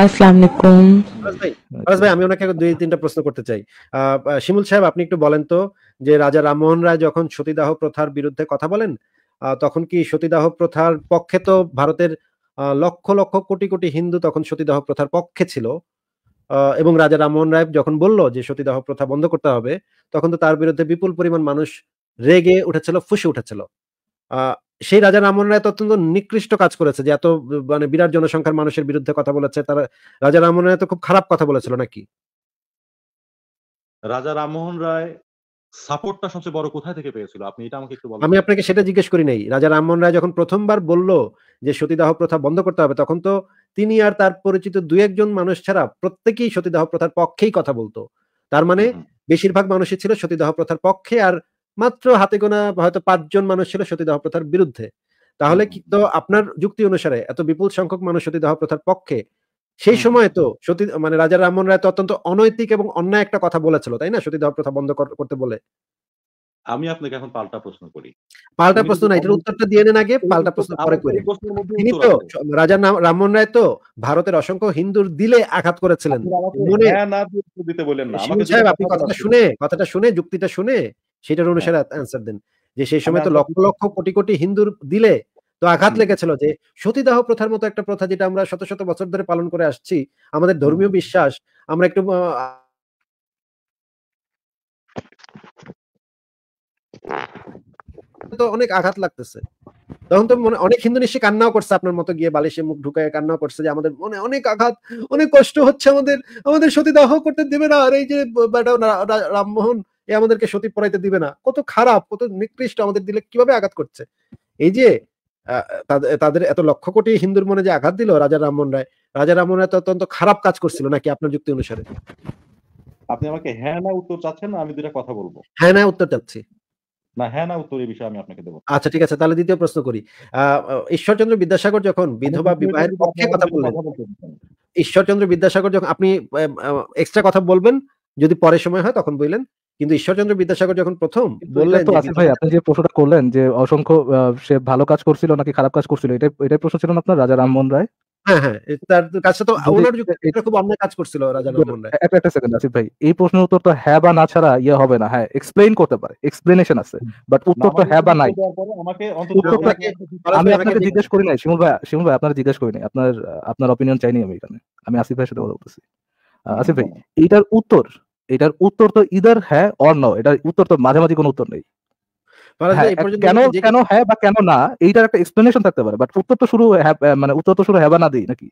ভাই আমি ওনাকে দুই তিনটা প্রশ্ন করতে চাই শিমুল সাহেব আপনি একটু বলেন তো যে রাজা রামমোহন রায় যখন সতীদাহ প্রথার বিরুদ্ধে কথা বলেন তখন কি সতীদাহ প্রথার পক্ষে তো ভারতের লক্ষ লক্ষ কোটি কোটি হিন্দু তখন সতীদাহ প্রথার পক্ষে ছিল এবং রাজা রামমোহন রায় যখন বলল যে সতীদাহ প্রথা বন্ধ করতে হবে তখন তো তার বিরুদ্ধে বিপুল পরিমাণ মানুষ রেগে উঠেছিল ফুসে উঠেছিল সেই রাজা রামমোহন রায় অত্যন্ত নিকৃষ্ট কাজ করেছে যে এত মানে বিরাট জনসংখ্যার মানুষের বিরুদ্ধে কথা বলেছে তারা রাজা রামমোহন রায় তো খুব খারাপ কথা বলেছিল নাকি রাজা রামমোহন রায় সাপোর্টটা সবচেয়ে বড় কোথায় থেকে পেয়েছিল আপনি এটা আমাকে একটু আমি আপনাকে সেটা জিজ্ঞেস করি নাই রাজা রামমোহন রায় যখন প্রথমবার বলল যে সতীদাহ প্রথা বন্ধ করতে হবে তখন তো তিনি আর তার পরিচিত দু একজন মানুষ ছাড়া প্রত্যেকেই সতীদাহ প্রথার পক্ষেই কথা বলতো তার মানে বেশিরভাগ মানুষই ছিল সতীদাহ প্রথার পক্ষে আর মাত্র হাতে গোনা হয়তো পাঁচজন মানুষ ছিল সতীদাহ প্রথার বিরুদ্ধে তাহলে তো আপনার যুক্তি অনুসারে এত বিপুল সংখ্যক মানুষ সতীদাহ প্রথার পক্ষে সেই সময় তো সতী মানে রাজা রামমোহন রায় তো অত্যন্ত অনৈতিক এবং অন্যায় একটা কথা বলেছিল তাই না সতীদাহ প্রথা বন্ধ করতে বলে আমি আপনাকে এখন পাল্টা প্রশ্ন করি পাল্টা প্রশ্ন না এটার উত্তরটা দিয়ে নেন আগে পাল্টা প্রশ্ন পরে করি তিনি তো রাজা রামমোহন রায় তো ভারতের অসংখ্য হিন্দুর দিলে আঘাত করেছিলেন মনে হ্যাঁ না দিতে বলেন না আমাকে আপনি কথাটা শুনে কথাটা শুনে যুক্তিটা শুনে সেটার হ্যাঁ। অনুসারে অ্যান্সার দেন যে সেই সময় তো লক্ষ লক্ষ কোটি কোটি হিন্দুর দিলে তো আঘাত লেগেছিল যে সতীদাহ প্রথার মতো একটা প্রথা যেটা আমরা শত শত বছর ধরে পালন করে আসছি আমাদের ধর্মীয় বিশ্বাস আমরা একটু তো অনেক আঘাত লাগতেছে তখন তো মনে অনেক হিন্দু নিশ্চয়ই কান্নাও করছে আপনার মতো গিয়ে বালিশে মুখ ঢুকায় কান্নাও করছে যে আমাদের মনে অনেক আঘাত অনেক কষ্ট হচ্ছে আমাদের আমাদের সতীদাহ করতে দেবে না আর এই যে রামমোহন এ আমাদেরকে সতী পড়াইতে দিবে না কত খারাপ কত নিকৃষ্ট আমাদের দিলে কিভাবে আঘাত করছে এই যে তাদের এত লক্ষ কোটি হিন্দুর মনে যে আঘাত দিল রাজা রামমোহন রায় রাজা রামমোহন রায় তো অত্যন্ত খারাপ কাজ করছিল নাকি আপনার যুক্তি অনুসারে আপনি আমাকে হ্যাঁ না উত্তর চাচ্ছেন আমি দুটা কথা বলবো হ্যাঁ না উত্তর চাচ্ছি না হ্যাঁ না উত্তর এই বিষয়ে আমি আপনাকে দেবো আচ্ছা ঠিক আছে তাহলে দ্বিতীয় প্রশ্ন করি ঈশ্বরচন্দ্র বিদ্যাসাগর যখন বিধবা বিবাহের পক্ষে কথা বললেন ঈশ্বরচন্দ্র বিদ্যাসাগর যখন আপনি এক্সট্রা কথা বলবেন যদি পরে সময় হয় তখন বললেন কিন্তু ঈশ্বরচন্দ্র বিদ্যাসাগর যখন প্রথম বললেন তো আসিফ ভাই আপনি যে প্রশ্নটা করলেন যে অসংখ্য সে ভালো কাজ করছিল নাকি খারাপ কাজ করছিল এটা এটা প্রশ্ন ছিল না আপনার রাজা রামমোহন রায় হ্যাঁ হ্যাঁ তার কাছে তো ওনার এটা খুব অন্যায় কাজ করছিল রাজা রামমোহন রায় একটা একটা সেকেন্ড আসিফ ভাই এই প্রশ্নের উত্তর তো হ্যাঁ বা না ছাড়া ইয়ে হবে না হ্যাঁ এক্সপ্লেইন করতে পারে এক্সপ্লেনেশন আছে বাট উত্তর তো হ্যাঁ বা নাই আমি আপনাকে জিজ্ঞেস করি নাই শিমুল ভাই শিমুল ভাই আপনার জিজ্ঞেস করি নাই আপনার আপনার অপিনিয়ন চাইনি আমি এখানে আমি আসিফ ভাই সাথে কথা বলতেছি আসিফ ভাই এইটার উত্তর এটার উত্তর তো ইদার হ্যাঁ অর নো এটার উত্তর তো মাঝামাঝি কোনো উত্তর নেই হ্যাঁ, কেন কেন হ্যাঁ বা কেন না এইটার একটা এক্সপ্লেনেশন থাকতে পারে বাট উত্তর তো শুরু হ্যাঁ, হ্যাঁ, মানে উত্তর তো শুরু হ্যাঁ না দিই নাকি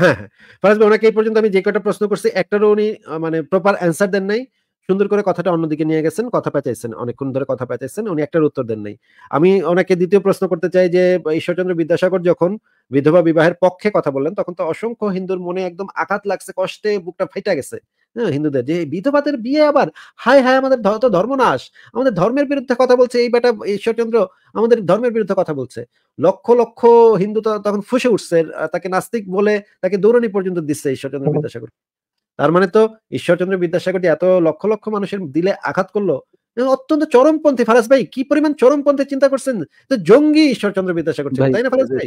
হ্যাঁ হ্যাঁ ওনাকে এই পর্যন্ত আমি যে প্রশ্ন করছি একটারও উনি মানে প্রপার অ্যান্সার দেন নাই সুন্দর করে কথাটা অন্যদিকে নিয়ে গেছেন কথা পেঁচাইছেন অনেকক্ষণ ধরে কথা পেঁচাইছেন উনি একটার উত্তর দেন নাই আমি ওনাকে দ্বিতীয় প্রশ্ন করতে চাই যে ঈশ্বরচন্দ্র বিদ্যাসাগর যখন বিধবা বিবাহের পক্ষে কথা বললেন তখন তো অসংখ্য হিন্দুর মনে একদম আঘাত লাগছে কষ্টে বুকটা ফাইটা গেছে হ্যাঁ হিন্দুদের যে বিধবাদের বিয়ে আবার হায় হায় আমাদের তো ধর্মনাশ আমাদের ধর্মের বিরুদ্ধে কথা বলছে এই বেটা ঈশ্বরচন্দ্র আমাদের ধর্মের বিরুদ্ধে কথা বলছে লক্ষ লক্ষ হিন্দু তখন ফুসে উঠছে তাকে নাস্তিক বলে তাকে দৌড়ানি পর্যন্ত দিচ্ছে ঈশ্বরচন্দ্র বিদ্যাসাগর তার মানে তো ঈশ্বরচন্দ্র বিদ্যাসাগর এত লক্ষ লক্ষ মানুষের দিলে আঘাত করলো অত্যন্ত চরমপন্থী ফারাজ ভাই কি পরিমাণ চরমপন্থী চিন্তা করছেন তো জঙ্গি ঈশ্বরচন্দ্র বিদ্যাসাগর তাই না ফারাজ ভাই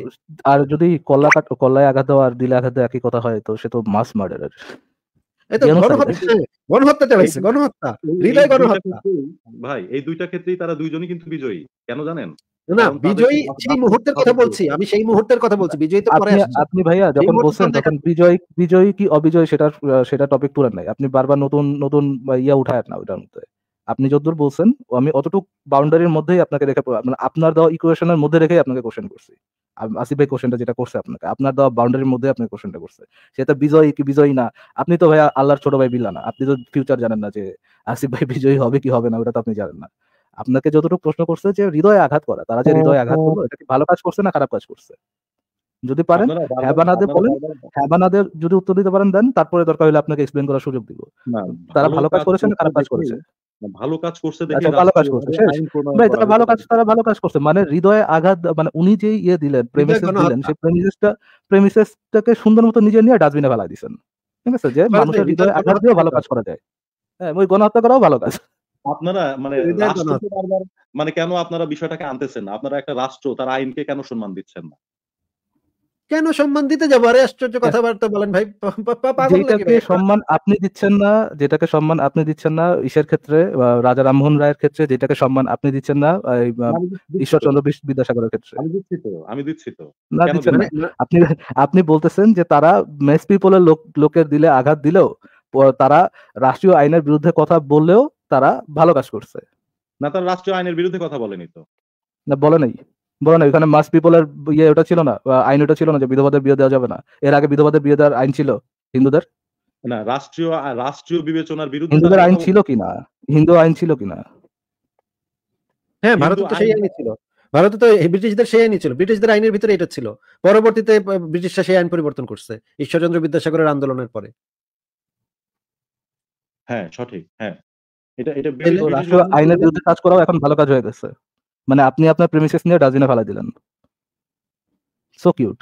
আর যদি কল্লা কল্লায় আঘাত দেওয়া আর দিলে আঘাত দেওয়া একই কথা হয় তো সে তো মাস মার্ডারার ভাই এই দুইটা ক্ষেত্রেই তারা দুইজনই কিন্তু বিজয়ী কেন জানেন না বিজয় সেই মুহূর্তের কথা বলছি আমি সেই মুহূর্তের কথা বলছি বিজয় তো পরে আপনি ভাইয়া যখন বলছেন তখন বিজয় বিজয়ী কি অবিজয় সেটা সেটা টপিক তুলেন নাই আপনি বারবার নতুন নতুন ইয়া উঠায় না ওটার মধ্যে আপনি যতদূর বলছেন আমি অতটুকু বাউন্ডারির মধ্যেই আপনাকে রেখে মানে আপনার দেওয়া ইকুয়েশনের মধ্যে রেখেই আপনাকে কোশ্চেন করছি আসিফ ভাই কোশ্চেনটা যেটা করছে আপনাকে আপনার দেওয়া বাউন্ডারির মধ্যে আপনি কোশ্চেনটা করছে সে তো বিজয়ী কি বিজয়ী না আপনি তো ভাই আল্লাহর ছোট ভাই বিল্লা না আপনি তো ফিউচার জানেন না যে আসিফ ভাই বিজয়ী হবে কি হবে না ওটা তো আপনি জানেন না আপনাকে যতটুকু প্রশ্ন করছে যে হৃদয় আঘাত করা তারা যে হৃদয় আঘাত করলো এটা কি ভালো কাজ করছে না খারাপ কাজ করছে যদি পারেন হ্যাবানাদের বলেন হ্যাবানাদের যদি উত্তর দিতে পারেন দেন তারপরে দরকার হলে আপনাকে এক্সপ্লেন করার সুযোগ দিব তারা ভালো কাজ করেছে না খারাপ কাজ করেছে ভালো কাজ করছে দেখে আচ্ছা, ভালো কাজ করছে ভাই মানে তারা ভালো কাজ তারা ভালো কাজ করছে মানে হৃদয়ে আঘাত মানে উনি যেই ইয়ে দিলেন প্রেমিসেস দিলেন সেই প্রেমিসেসটা প্রেমিসেসটাকে সুন্দর মতো নিজে নিয়ে ডাস্টবিনে ফেলা দিয়েছেন ঠিক আছে যে মানুষের হৃদয়ে আঘাত দিয়ে ভালো কাজ করা যায় হ্যাঁ ওই গণহত্যা করাও ভালো কাজ আপনারা মানে মানে কেন আপনারা বিষয়টাকে আনতেছেন আপনারা একটা রাষ্ট্র তার আইনকে কেন সম্মান দিচ্ছেন না কেন সম্মান দিতে যাবো আরে আশ্চর্য হ্যাঁ। কথাবার্তা বলেন ভাই যেটাকে সম্মান আপনি দিচ্ছেন না যেটাকে সম্মান আপনি দিচ্ছেন না ঈশ্বর ক্ষেত্রে রাজা রামমোহন রায়ের ক্ষেত্রে যেটাকে সম্মান আপনি দিচ্ছেন না ঈশ্বরচন্দ্র বিদ্যাসাগরের ক্ষেত্রে আমি দিচ্ছি তো আমি দিচ্ছি না দিচ্ছেন আপনি আপনি বলতেছেন যে তারা মেস পিপলের লোক লোকের দিলে আঘাত দিলেও তারা রাষ্ট্রীয় আইনের বিরুদ্ধে কথা বললেও তারা ভালো কাজ করছে না তারা রাষ্ট্রীয় আইনের বিরুদ্ধে কথা বলেনি তো না বলে নাই বলো না ওখানে মাস পিপলের ইয়ে ওটা ছিল না আইন ওটা ছিল না যে বিধবাদের বিয়ে দেওয়া যাবে না এর আগে বিধবাদের বিয়ে দেওয়ার আইন ছিল হিন্দুদের না রাষ্ট্রীয় রাষ্ট্রীয় বিবেচনার বিরুদ্ধে হিন্দুদের আইন ছিল কি না হিন্দু আইন ছিল কি না হ্যাঁ ভারত তো সেই আইন ছিল ভারতে তো ব্রিটিশদের সেই আইনই ছিল ব্রিটিশদের আইনের ভিতরে এটা ছিল পরবর্তীতে ব্রিটিশরা সেই আইন পরিবর্তন করছে ঈশ্বরচন্দ্র বিদ্যাসাগরের আন্দোলনের পরে হ্যাঁ সঠিক হ্যাঁ এটা এটা আইনের বিরুদ্ধে কাজ করাও এখন ভালো কাজ হয়ে গেছে মানে আপনি আপনার প্রেমিসেস নিয়ে ডাস্টবিনে ফেলা দিলেন সো কিউট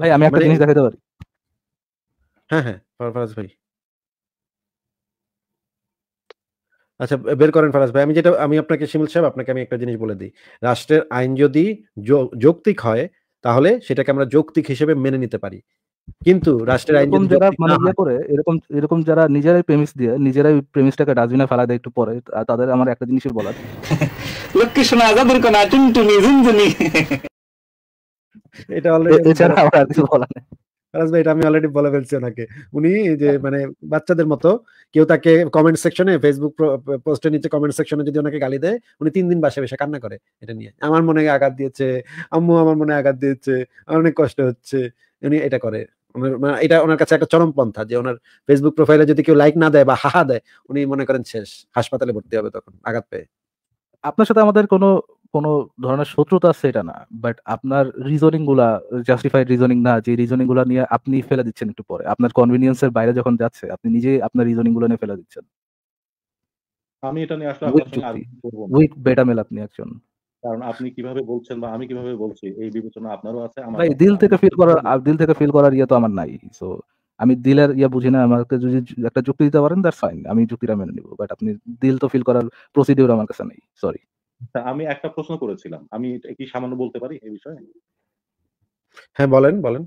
ভাই আমি একটা মানে জিনিস দেখাতে পারি হ্যাঁ হ্যাঁ ভাই আচ্ছা বের করেন ফারাজ ভাই আমি যেটা আমি আপনাকে শিমুল সাহেব আপনাকে আমি একটা জিনিস বলে দিই রাষ্ট্রের আইন যদি যৌক্তিক হয় তাহলে সেটাকে আমরা যৌক্তিক হিসেবে মেনে নিতে পারি কিন্তু রাষ্ট্রের আইন যারা মানে ইয়ে করে এরকম এরকম যারা নিজেরাই প্রেমিস দিয়ে নিজেরাই প্রেমিসটাকে ডাস্টবিনে ফেলা দেয় একটু পরে তাদের আমার একটা জিনিসের বলার লক্ষ্মী শোনা আজাদের কোনা টুনটুনি ঝুনঝুনি এটা অলরেডি এছাড়া আমার আর কিছু বলা নেই ভাই আমি অলরেডি বলে ফেলছি ওনাকে উনি যে মানে বাচ্চাদের মতো কেউ তাকে কমেন্ট সেকশনে ফেসবুক পোস্টের নিচে কমেন্ট সেকশনে যদি ওনাকে গালি দেয় উনি তিন দিন বাসে বেসা কান্না করে এটা নিয়ে আমার মনে আঘাত দিয়েছে আম্মু আমার মনে আঘাত দিয়েছে অনেক কষ্ট হচ্ছে উনি এটা করে এটা ওনার কাছে একটা চরম পন্থা যে ওনার ফেসবুক প্রোফাইলে যদি কেউ লাইক না দেয় বা হাহা দেয় উনি মনে করেন শেষ হাসপাতালে ভর্তি হবে তখন আঘাত পেয়ে আপনার সাথে আমাদের কোনো কোনো ধরনের শত্রুতা আছে এটা না বাট আপনার রিজনিং গুলা জাস্টিফাইড রিজনিং না যে রিজনিং গুলা নিয়ে আপনি ফেলে দিচ্ছেন একটু পরে আপনার কনভিনিয়েন্স এর বাইরে যখন যাচ্ছে আপনি নিজে আপনার রিজনিং গুলো নিয়ে ফেলে দিচ্ছেন আমি এটা নিয়ে আসলে আপনার করব উইথ বেটা মেল আপনি একজন কারণ আপনি কিভাবে বলছেন বা আমি কিভাবে বলছি এই বিবেচনা আপনারও আছে আমার ভাই দিল থেকে ফিল করার দিল থেকে ফিল করার ইয়ে তো আমার নাই সো আমি দিলের ইয়ে বুঝি না আমাকে যদি একটা যুক্তি দিতে পারেন দ্যাটস ফাইন আমি যুক্তিটা মেনে নিব বাট আপনি দিল তো ফিল করার প্রসিডিউর আমার কাছে নেই সরি আমি একটা প্রশ্ন করেছিলাম আমি কি সামান্য বলতে পারি এই বিষয়ে হ্যাঁ বলেন বলেন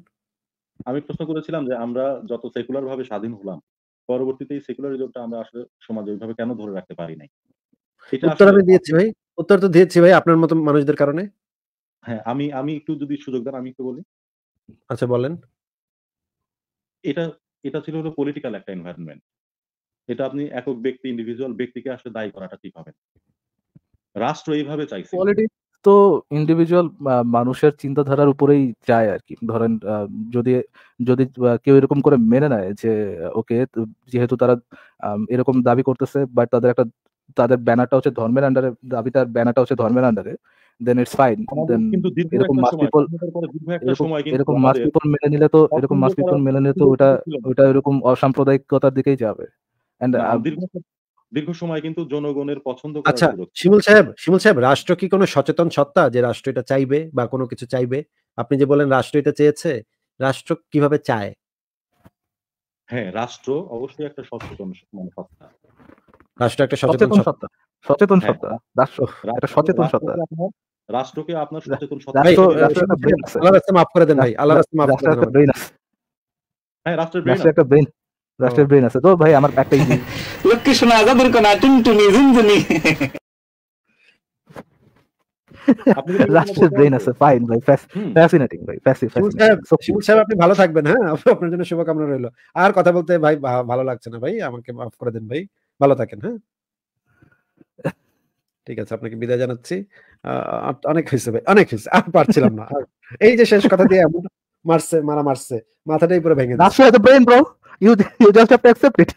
আমি প্রশ্ন করেছিলাম যে আমরা যত সেকুলার ভাবে স্বাধীন হলাম পরবর্তীতে এই সেকুলারিজমটা আমরা আসলে সমাজে ওইভাবে কেন ধরে রাখতে পারি নাই উত্তর আমি দিয়েছি ভাই উত্তর তো দিয়েছি ভাই আপনার মতো মানুষদের কারণে হ্যাঁ আমি আমি একটু যদি সুযোগ দেন আমি একটু বলি আচ্ছা বলেন এটা এটা ছিল হলো পলিটিক্যাল একটা এনভায়রনমেন্ট এটা আপনি একক ব্যক্তি ইন্ডিভিজুয়াল ব্যক্তিকে আসলে দায়ী করাটা ঠিক হবে রাষ্ট্র এইভাবে চাইছে পলিটিক্স তো ইন্ডিভিজুয়াল মানুষের চিন্তাধারার উপরেই যায় আর কি ধরেন যদি যদি কেউ এরকম করে মেনে নেয় যে ওকে যেহেতু তারা এরকম দাবি করতেছে বাট তাদের একটা তাদের ব্যানারটা হচ্ছে ধর্মের আন্ডারে তার ব্যানারটা হচ্ছে ধর্মের আন্ডারে দেন ইটস ফাইন দেন এরকম মাস পিপল এরকম মাস পিপল মেনে নিলে তো এরকম মাস পিপল মেনে নিলে তো ওটা ওটা এরকম অসাম্প্রদায়িকতার দিকেই যাবে এন্ড দীর্ঘ সময় কিন্তু জনগণের পছন্দ আচ্ছা শিমুল সাহেব শিমুল সাহেব রাষ্ট্র কি কোনো সচেতন সত্তা যে রাষ্ট্র এটা চাইবে বা কোনো কিছু চাইবে আপনি যে বলেন রাষ্ট্র এটা চেয়েছে রাষ্ট্র কিভাবে চায় হ্যাঁ রাষ্ট্র অবশ্যই একটা সচেতন মানে সত্তা রাষ্ট্র একটা সচেতন সত্তা সচেতন সত্তা রাষ্ট্র এটা সচেতন সত্তা রাষ্ট্রকে আপনার সচেতন সত্তা মাফ করে দেন ভাই আল্লাহ রাস্তা মাফ করে দেন আছে হ্যাঁ রাষ্ট্রের একটা ব্রেইন রাষ্ট্রের আছে তো ভাই আমার একটা ইজি লক্ষ্মী শোনা রাষ্ট্রের আছে ফাইন ভাই ফ্যাসিনেটিং ভাই সাহেব আপনি ভালো থাকবেন হ্যাঁ আপনার জন্য শুভকামনা রইল আর কথা বলতে ভাই ভালো লাগছে না ভাই আমাকে মাফ করে দেন ভাই ভালো থাকেন হ্যাঁ ঠিক আছে আপনাকে বিদায় জানাচ্ছি অনেক হয়েছে ভাই অনেক হয়েছে আর পারছিলাম না এই যে শেষ কথা দিয়ে এমন মারছে মারা মারছে মাথাটাই পুরো ভেঙে that's the brain bro you you just have to accept it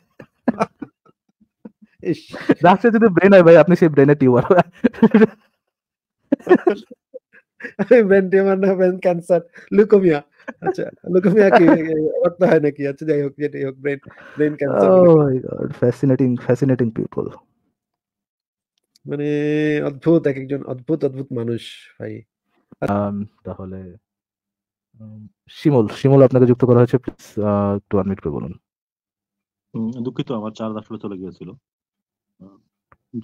that's যদি ব্রেন হয় ভাই আপনি সেই ব্রেনে টিউমার ব্রেন টিউমার না ব্রেন ক্যান্সার লুকোমিয়া আচ্ছা হয় নাকি আচ্ছা যাই হোক যেটাই হোক brain brain cancer oh my God fascinating fascinating people মানে অদ্ভুত এক একজন অদ্ভুত অদ্ভুত মানুষ ভাই um, তাহলে um, শিমল শিমল আপনাকে যুক্ত করা হয়েছে প্লিজ uh, একটু আনমিট করে বলুন দুঃখিত আমার চার্জ আসলে চলে গিয়েছিল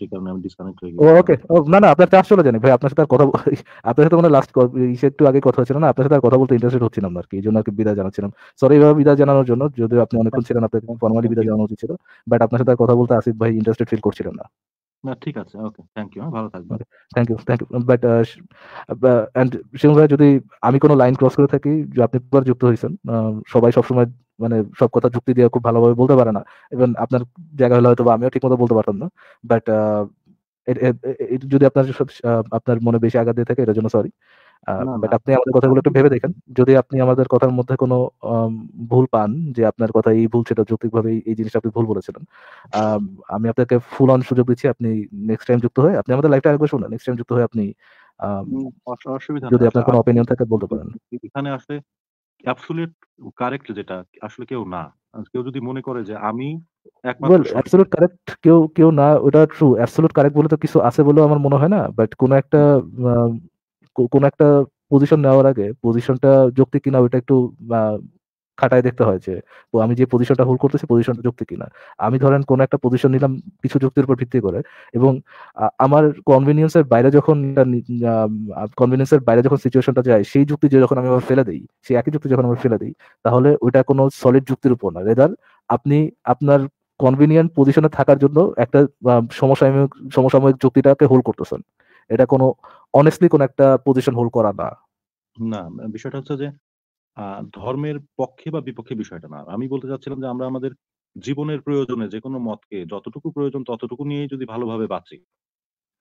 যে কারণে আমি ডিসকানেক্ট হয়ে গেছি ওকে না না আপনার চার্জ চলে জানি ভাই আপনার সাথে কথা আপনার সাথে মানে লাস্ট একটু আগে কথা হচ্ছিল না আপনার সাথে কথা বলতে ইন্টারেস্ট হচ্ছিলাম না আর কি এই জন্য আর কি বিদায় জানাচ্ছিলাম সরি এভাবে বিদায় জানানোর জন্য যদিও আপনি অনেকক্ষণ ছিলেন আপনাকে ফর্মালি বিদায় জানানো উচিত ছিল বাট আপনার সাথে কথা বলতে আসিফ ভাই ইন্টারেস্টেড ফিল করছিলেন না ঠিক আছে okay thank you thank you thank you but and Shimul যদি আমি কোনো লাইন ক্রস করে থাকি যে আপনি যুক্ত হয়েছেন সবাই সবসময় মানে সব কথা যুক্তি দিয়ে খুব ভালোভাবে বলতে পারে না ইভেন আপনার জায়গা হলে হয়তো বা আমিও ঠিক মতো বলতে পারতাম না বাট যদি আপনার আপনার মনে বেশি আঘাত দিয়ে থাকে এটার জন্য সরি বাট আপনি আমাদের কথাগুলো একটু ভেবে দেখেন যদি আপনি আমাদের কথার মধ্যে কোনো ভুল পান যে আপনার কথা এই ভুল ছিল যৌক্তিকভাবে এই জিনিসটা আপনি ভুল বলেছিলেন আমি আপনাকে ফুল অন সুযোগ দিচ্ছি আপনি নেক্সট টাইম যুক্ত হয়ে আপনি আমাদের লাইফটা আরেকবার শুনুন নেক্সট টাইম যুক্ত হয়ে আপনি যদি আপনার কোনো অপিনিয়ন থাকে বলতে পারেন এখানে আসলে অ্যাবসোলিউট কারেক্ট যেটা আসলে কেউ না কেউ যদি মনে করে যে আমি ওয়েল অ্যাবসলিউট কারেক্ট কেউ কেউ না ওটা ট্রু অ্যাবসলিউট কারেক্ট বলে তো কিছু আছে বলে আমার মনে হয় না বাট কোনো একটা কোনো একটা পজিশন নেওয়ার আগে পজিশনটা যৌক্তিক কিনা ওইটা একটু খাটায় দেখতে হয় যে ও আমি যে পজিশনটা হোল্ড করতেছি পজিশনটা যুক্তি কিনা আমি ধরেন কোনো একটা পজিশন নিলাম কিছু যুক্তির উপর ভিত্তি করে এবং আমার কনভিনিয়েন্সের বাইরে যখন কনভিনিয়েন্সের বাইরে যখন সিচুয়েশনটা যায় সেই যুক্তি যখন আমি আবার ফেলে দিই সেই একই যুক্তি যখন আমি ফেলে দিই তাহলে ওইটা কোনো সলিড যুক্তির উপর না রেদার আপনি আপনার কনভিনিয়েন্ট পজিশনে থাকার জন্য একটা সমসাময়িক সমসাময়িক যুক্তিটাকে হোল্ড করতেছেন এটা কোনো অনেস্টলি কোনো একটা পজিশন হোল্ড করা না না বিষয়টা হচ্ছে যে আহ ধর্মের পক্ষে বা বিপক্ষে বিষয়টা না আমি বলতে চাচ্ছিলাম যে আমরা আমাদের জীবনের প্রয়োজনে যে কোনো মতকে যতটুকু প্রয়োজন ততটুকু নিয়ে যদি ভালোভাবে বাঁচি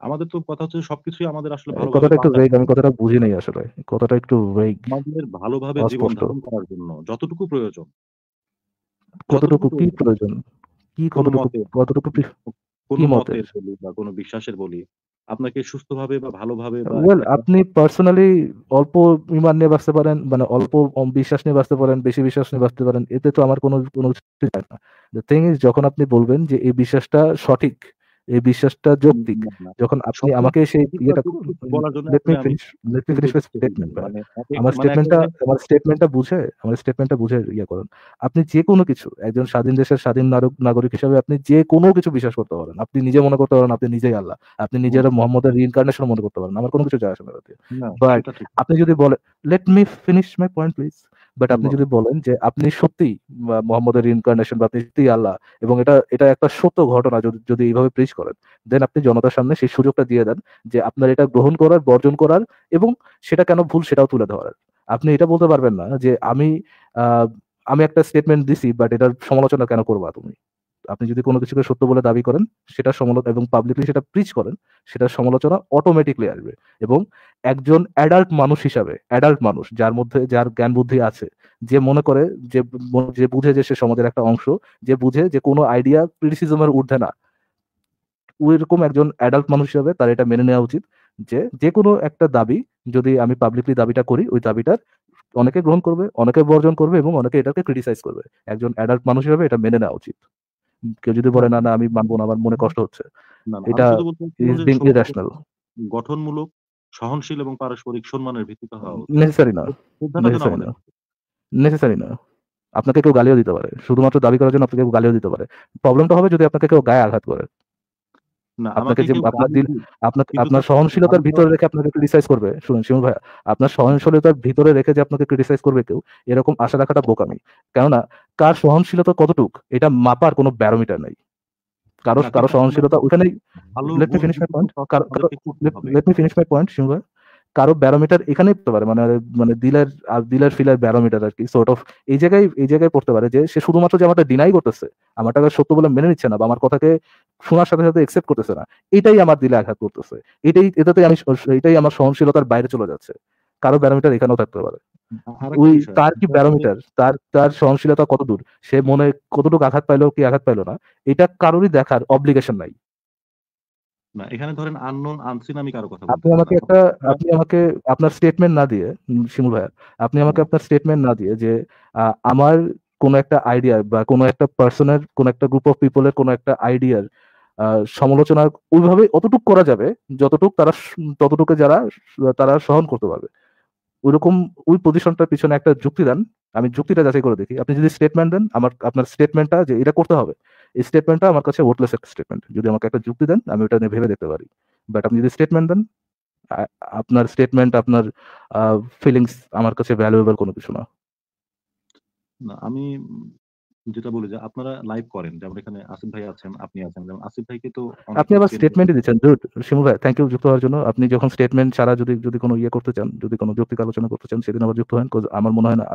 আমাদের তো কথা হচ্ছে সবকিছুই আমাদের আসলে ভালো কথাটা একটু ভেগ আমি কথাটা বুঝি নাই আসলে কথাটা একটু ভেগ আমাদের ভালোভাবে জীবন ধারণ করার জন্য যতটুকু প্রয়োজন কতটুকু কি প্রয়োজন কি কতটুকু কতটুকু কি মতের বলি বা কোনো বিশ্বাসের বলি আপনাকে সুস্থভাবে বা ভালোভাবে ওয়েল আপনি পার্সোনালি অল্প ইমান নিয়ে বাঁচতে পারেন মানে অল্প বিশ্বাস নিয়ে বাঁচতে পারেন বেশি বিশ্বাস নিয়ে বাঁচতে পারেন এতে তো আমার কোনো কোনো কিছু যায় না দ্য থিং ইজ যখন আপনি বলবেন যে এই বিশ্বাসটা সঠিক এই বিশ্বাসটা যৌক্তিক যখন আপনি আমাকে সেই ইয়েটা মানে আমার স্টেটমেন্টটা মানে আমার স্টেটমেন্টটা বুঝে আমার স্টেটমেন্টটা বুঝে ইয়ে করেন আপনি যে কোনো কিছু একজন স্বাধীন দেশের স্বাধীন নাগরিক হিসেবে আপনি যে কোনো কিছু বিশ্বাস করতে পারেন আপনি নিজে মনে করতে পারেন আপনি নিজেই আল্লাহ আপনি নিজের মোহাম্মদের রিইনকার্নেশন মনে করতে পারেন আমার কোনো কিছু যায় আসে না বাট আপনি যদি বলেন let me finish my point please but আপনি যদি বলেন যে আপনি সত্যি মোহাম্মদের রিনকার্নেশন বা আপনি সত্যি আল্লাহ এবং এটা এটা একটা সত্য ঘটনা যদি যদি এইভাবে প্রেস করেন দেন আপনি জনতার সামনে সেই সুযোগটা দিয়ে দেন যে আপনার এটা গ্রহণ করার বর্জন করার এবং সেটা কেন ভুল সেটাও তুলে ধরার আপনি এটা বলতে পারবেন না যে আমি আমি একটা স্টেটমেন্ট দিছি বাট এটার সমালোচনা কেন করবা তুমি আপনি যদি কোনো কিছুকে সত্য বলে দাবি করেন সেটা সমালোচ এবং পাবলিকলি সেটা প্রিচ করেন সেটা সমালোচনা অটোমেটিকলি আসবে এবং একজন অ্যাডাল্ট মানুষ হিসাবে অ্যাডাল্ট মানুষ যার মধ্যে যার জ্ঞান বুদ্ধি আছে যে মনে করে যে যে বুঝে যে সে সমাজের একটা অংশ যে বুঝে যে কোনো আইডিয়া ক্রিটিসিজমের ঊর্ধ্বে না ওইরকম একজন অ্যাডাল্ট মানুষ হিসাবে তার এটা মেনে নেওয়া উচিত যে যে কোনো একটা দাবি যদি আমি পাবলিকলি দাবিটা করি ওই দাবিটার অনেকে গ্রহণ করবে অনেকে বর্জন করবে এবং অনেকে এটাকে ক্রিটিসাইজ করবে একজন অ্যাডাল্ট মানুষ হিসাবে এটা মেনে নেওয়া উচিত কেউ যদি বলে না না আমি মানবো না আমার মনে কষ্ট হচ্ছে এটা ইরেশনাল গঠনমূলক সহনশীল এবং পারস্পরিক সম্মানের ভিত্তিতে হওয়া নেসেসারি না নেসেসারি না নেসেসারি না আপনাকে কেউ গালিও দিতে পারে শুধুমাত্র দাবি করার জন্য আপনাকে গালিও দিতে পারে প্রবলেমটা হবে যদি আপনাকে কেউ গায়ে আঘাত করে আপনার সহনশীলতার ভিতরে রেখে আপনাকে ক্রিটিসাইজ করবে শুনুন শিমুল ভাই আপনার সহনশীলতার ভিতরে রেখে যে আপনাকে ক্রিটিসাইজ করবে কেউ এরকম আশা রাখাটা বোকামি কেননা কার সহনশীলতা কতটুক এটা মাপার কোনো ব্যারোমিটার নেই কারো কারো সহনশীলতা ওখানেই let me finish my point let me finish my point Shimul ভাই কারো ব্যারোমিটার এখানেই পড়তে পারে মানে মানে দিলার আর দিলার ফিলার ব্যারোমিটার আর কি সর্ট অফ এই জায়গায় এই জায়গায় পড়তে পারে যে সে শুধুমাত্র যে আমারটা ডিনাই করতেছে আমার টাকা সত্য বলে মেনে নিচ্ছে না বা আমার কথাকে শোনার সাথে সাথে একসেপ্ট করতেছে না এটাই আমার দিলে আঘাত করতেছে এটাই এটাতে আমি এটাই আমার সহনশীলতার বাইরে চলে যাচ্ছে কারো ব্যারোমিটার এখানেও থাকতে পারে ওই তার কি ব্যারোমিটার তার তার সহনশীলতা কতদূর সে মনে কতটুকু আঘাত পাইলো কি আঘাত পাইলো না এটা কারোরই দেখার অব্লিগেশন নাই না এখানে ধরেন আননোন আনসিন আমি কারো কথা আপনি আমাকে একটা আপনি আমাকে আপনার স্টেটমেন্ট না দিয়ে শিমুল ভাই আপনি আমাকে আপনার স্টেটমেন্ট না দিয়ে যে আমার কোন একটা আইডিয়া বা কোন একটা পার্সনের কোন একটা গ্রুপ অফ পিপলের কোন একটা আইডিয়ার সমালোচনা ওইভাবে অতটুক করা যাবে যতটুক তারা ততটুকু যারা তারা সহন করতে পারবে ওইরকম ওই পজিশনটার পিছনে একটা যুক্তি দেন আমি যুক্তিটা যাচাই করে দেখি আপনি যদি স্টেটমেন্ট দেন আমার আপনার স্টেটমেন্টটা যে এটা করতে হবে এই স্টেটমেন্টটা আমার কাছে ওটলেস একটা স্টেটমেন্ট যদি আমাকে একটা যুক্তি দেন আমি ওটা নিয়ে ভেবে দেখতে পারি বাট আপনি যদি স্টেটমেন্ট দেন আপনার স্টেটমেন্ট আপনার ফিলিংস আমার কাছে ভ্যালুয়েবল কোনো কিছু না না আমি যেটা বলি যে আপনারা লাইভ করেন যেমন এখানে আসিফ ভাই আছেন আপনি আছেন যেমন আসিফ ভাইকে তো আপনি আবার স্টেটমেন্টই দিচ্ছেন জুট শিমু ভাই থ্যাংক ইউ যুক্ত হওয়ার জন্য আপনি যখন স্টেটমেন্ট ছাড়া যদি যদি কোনো ইয়ে করতে চান যদি কোনো যুক্তি আলোচনা করতে চান সেদিন আবার যুক্ত হন আমার মনে হয় না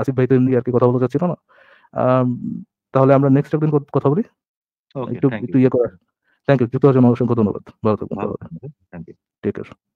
আসিফ ভাই তো এমনি আর কি কথা বলতে চাচ্ছিল না তাহলে আমরা নেক্সট একদিন কথা বলি একটু একটু ইয়ে করার থ্যাংক ইউ যুক্ত হওয়ার জন্য অসংখ্য ধন্যবাদ ভালো থাকবেন ঠিক আছে